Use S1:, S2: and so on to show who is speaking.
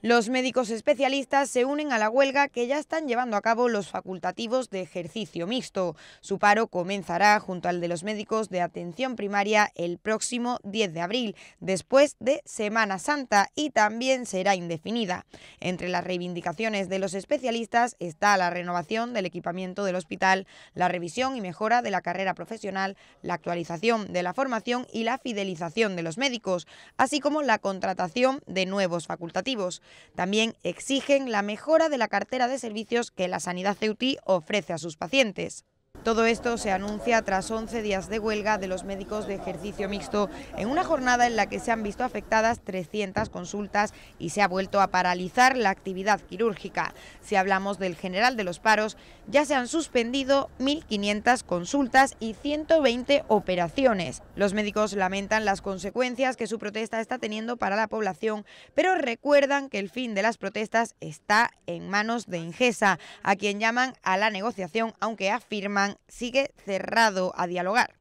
S1: Los médicos especialistas se unen a la huelga que ya están llevando a cabo los facultativos de ejercicio mixto. Su paro comenzará junto al de los médicos de atención primaria el próximo 10 de abril, después de Semana Santa, y también será indefinida. Entre las reivindicaciones de los especialistas está la renovación del equipamiento del hospital, la revisión y mejora de la carrera profesional, la actualización de la formación y la fidelización de los médicos, así como la contratación de nuevos facultativos. También exigen la mejora de la cartera de servicios que la sanidad ceutí ofrece a sus pacientes. Todo esto se anuncia tras 11 días de huelga de los médicos de ejercicio mixto, en una jornada en la que se han visto afectadas 300 consultas y se ha vuelto a paralizar la actividad quirúrgica. Si hablamos del general de los paros, ya se han suspendido 1.500 consultas y 120 operaciones. Los médicos lamentan las consecuencias que su protesta está teniendo para la población, pero recuerdan que el fin de las protestas está en manos de Ingesa, a quien llaman a la negociación, aunque afirman sigue cerrado a dialogar.